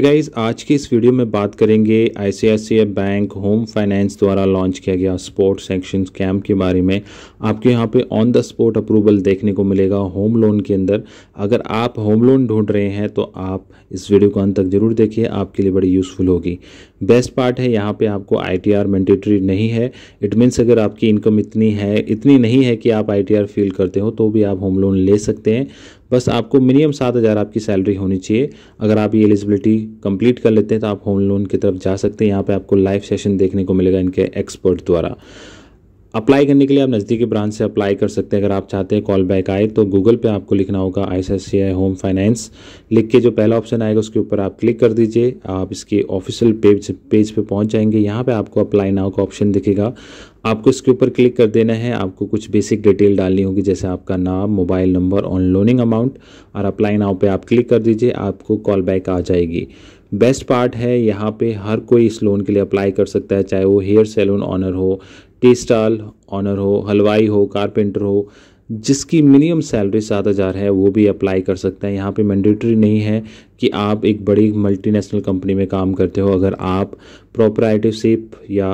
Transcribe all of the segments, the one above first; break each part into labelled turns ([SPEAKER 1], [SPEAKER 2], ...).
[SPEAKER 1] guys आज की इस वीडियो में बात करेंगे आई बैंक होम फाइनेंस द्वारा लॉन्च किया गया स्पोर्ट सेंक्शन स्कैम के बारे में आपके यहाँ पे ऑन द स्पॉट अप्रूवल देखने को मिलेगा होम लोन के अंदर अगर आप होम लोन ढूंढ रहे हैं तो आप इस वीडियो को अंत तक जरूर देखिए आपके लिए बड़ी यूज़फुल होगी बेस्ट पार्ट है यहाँ पे आपको आई टी मैंडेटरी नहीं है इट मीन्स अगर आपकी इनकम इतनी है इतनी नहीं है कि आप आई टी फील करते हो तो भी आप होम लोन ले सकते हैं बस आपको मिनिमम सात हज़ार आपकी सैलरी होनी चाहिए अगर आप ये एलिजिबिलिटी कंप्लीट कर लेते हैं तो आप होम लोन की तरफ जा सकते हैं यहाँ पे आपको लाइव सेशन देखने को मिलेगा इनके एक्सपर्ट द्वारा अप्लाई करने के लिए आप नज़दीकी ब्रांच से अप्लाई कर सकते हैं अगर आप चाहते हैं कॉल बैक आए तो गूगल पे आपको लिखना होगा आई सी आई होम फाइनेंस लिख के जो पहला ऑप्शन आएगा उसके ऊपर आप क्लिक कर दीजिए आप इसके ऑफिशियल पेज पेज पे पहुंच जाएंगे यहाँ पे आपको अप्लाई नाउ का ऑप्शन दिखेगा आपको इसके ऊपर क्लिक कर देना है आपको कुछ बेसिक डिटेल डालनी होगी जैसे आपका नाम mobile number on loaning amount और अप्लाई नाउ पर आप क्लिक कर दीजिए आपको कॉल बैक आ जाएगी बेस्ट पार्ट है यहाँ पे हर कोई इस लोन के लिए अप्लाई कर सकता है चाहे वो हेयर सैलून ऑनर हो टी स्टॉल ऑनर हो हलवाई हो कारपेंटर हो जिसकी मिनिमम सैलरी सात हज़ार है वो भी अप्लाई कर सकते हैं यहाँ पे मैंडेटरी नहीं है कि आप एक बड़ी मल्टीनेशनल कंपनी में काम करते हो अगर आप प्रोपराइटरशिप या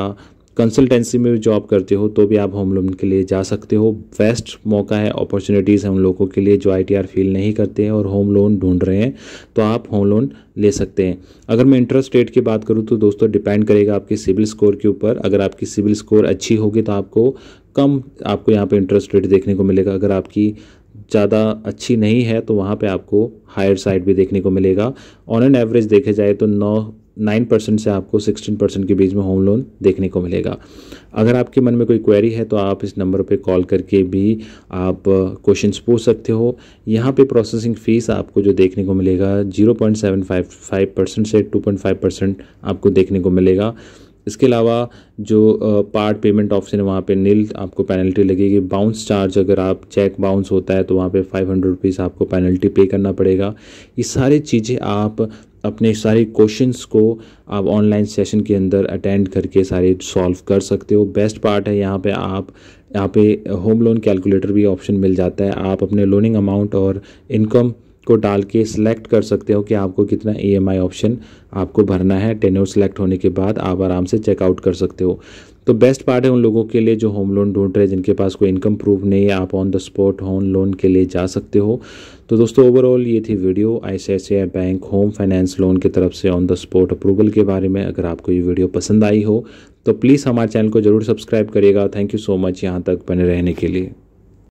[SPEAKER 1] कंसल्टेंसी में भी जॉब करते हो तो भी आप होम लोन के लिए जा सकते हो बेस्ट मौका है अपॉर्चुनिटीज़ उन लोगों के लिए जो आई फील नहीं करते हैं और होम लोन ढूंढ रहे हैं तो आप होम लोन ले सकते हैं अगर मैं इंटरेस्ट रेट की बात करूँ तो दोस्तों डिपेंड करेगा आपके सिविल स्कोर के ऊपर अगर आपकी सिविल स्कोर अच्छी होगी तो आपको कम आपको यहाँ पर इंटरेस्ट रेट देखने को मिलेगा अगर आपकी ज़्यादा अच्छी नहीं है तो वहाँ पे आपको हायर साइड भी देखने को मिलेगा ऑन एन एवरेज देखे जाए तो नौ नाइन परसेंट से आपको सिक्सटीन परसेंट के बीच में होम लोन देखने को मिलेगा अगर आपके मन में कोई क्वेरी है तो आप इस नंबर पे कॉल करके भी आप क्वेश्चन पूछ सकते हो यहाँ पे प्रोसेसिंग फ़ीस आपको जो देखने को मिलेगा zero point seven five five percent से टू पॉइंट फाइव परसेंट आपको देखने को मिलेगा इसके अलावा जो पार्ट पेमेंट ऑप्शन है वहाँ पे नील आपको पेनल्टी लगेगी बाउंस चार्ज अगर आप चेक बाउंस होता है तो वहाँ पे फाइव हंड्रेड रुपीज़ आपको पेनल्टी पे करना पड़ेगा ये सारी चीज़ें आप अपने सारे क्वेश्चंस को आप ऑनलाइन सेशन के अंदर अटेंड करके सारे सॉल्व कर सकते हो बेस्ट पार्ट है यहाँ पे आप यहाँ पे होम लोन कैलकुलेटर भी ऑप्शन मिल जाता है आप अपने लोनिंग अमाउंट और इनकम को डाल के सिलेक्ट कर सकते हो कि आपको कितना ई e ऑप्शन आपको भरना है टेन्योर सेलेक्ट होने के बाद आप आराम से चेकआउट कर सकते हो तो बेस्ट पार्ट है उन लोगों के लिए जो होम लोन ढूंढ रहे हैं जिनके पास कोई इनकम प्रूफ नहीं है आप on the spot home loan के लिए जा सकते हो तो दोस्तों ओवरऑल ये थी video I bank home finance loan की तरफ से ऑन द स्पॉट अप्रूवल के बारे में अगर आपको ये वीडियो पसंद आई हो तो प्लीज़ हमारे चैनल को ज़रूर सब्सक्राइब करिएगा थैंक यू सो मच यहाँ तक बने रहने के लिए